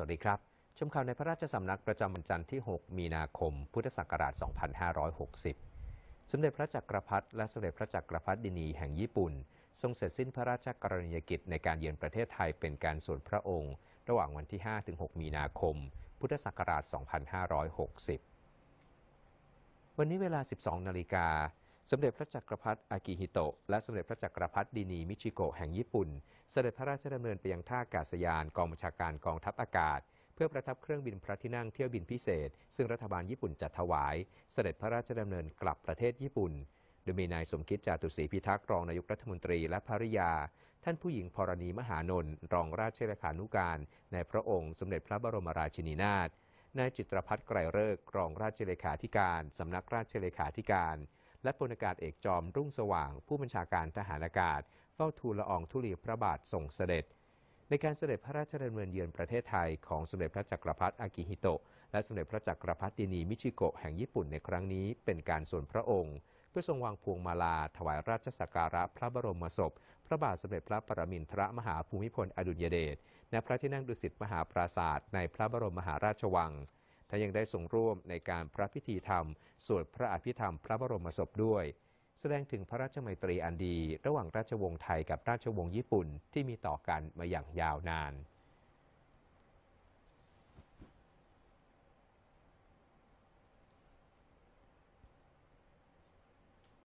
สวัสดีครับ ชมข่าวในพระราชสำนักประจำวันจันทร์ที่ 6 มีนาคม พุทธศักราช 2560 สมเด็จพระจักรพรรดิและสมเด็จพระจักรพรรดินีแห่งญี่ปุ่นทรงเสร็จสิ้นพระราชกรณียกิจ ในการเยือนประเทศไทยเป็นการส่วนพระองค์ ระหว่างวันที่5-6มีนาคม พุทธศักราช 2560 วันนี้เวลา 12 นาฬิกาสมเด็จพระจักรพรรดิอากิฮิโตะและสมเด็จพระจักรพรรดินีมิชิโกะแห่งญี่ปุ่นเสด็จพระราชดำเนินไปยังท่าอากาศยานกองบัญชาการกองทัพอากาศเพื่อประทับเครื่องบินพระที่นั่งเที่ยวบินพิเศษซึ่งรัฐบาลญี่ปุ่นจัดถวายเสด็จพระราชดำเนินกลับประเทศญี่ปุ่นโดยมีนายสมคิดจาตุศรีพิทักษ์รองนายกรัฐมนตรีและภริยาท่านผู้หญิงพรณีมหานนท์รองราชเลขานุการในพระองค์สมเด็จพระบรมราชินีนาถนายจิตรพัฒน์ไกรเลิกรองราชเลขาธิการสำนักราชเลขาธิการและพลอากาศเอกจอมรุ่งสว่างผู้บัญชาการทหารอากาศ เฝ้าทูลละอองธุลีพระบาทส่งเสด็จ ในการเสด็จพระราชดำเนินเยือนประเทศไทยของสมเด็จพระจักรพรรดิอากิฮิโตะและสมเด็จพระจักรพรรดินีมิชิโกะแห่งญี่ปุ่นในครั้งนี้ เป็นการส่วนพระองค์เพื่อทรงวางพวงมาลา ถวายราชสักการะ พระบรมศพพระบาทสมเด็จพระปรมินทรมหาภูมิพลอดุลยเดชณพระที่นั่งดุสิตมหาปราศาสตร์ในพระบรมมหาราชวังท่านยังได้ส่งร่วมในการพระพิธีธรรมสวดพระอภิธรรมพระบรมศพด้วย แสดงถึงพระราชมัยตรีอันดีระหว่างราชวงศ์ไทยกับราชวงศ์ญี่ปุ่นที่มีต่อกันมาอย่างยาวนาน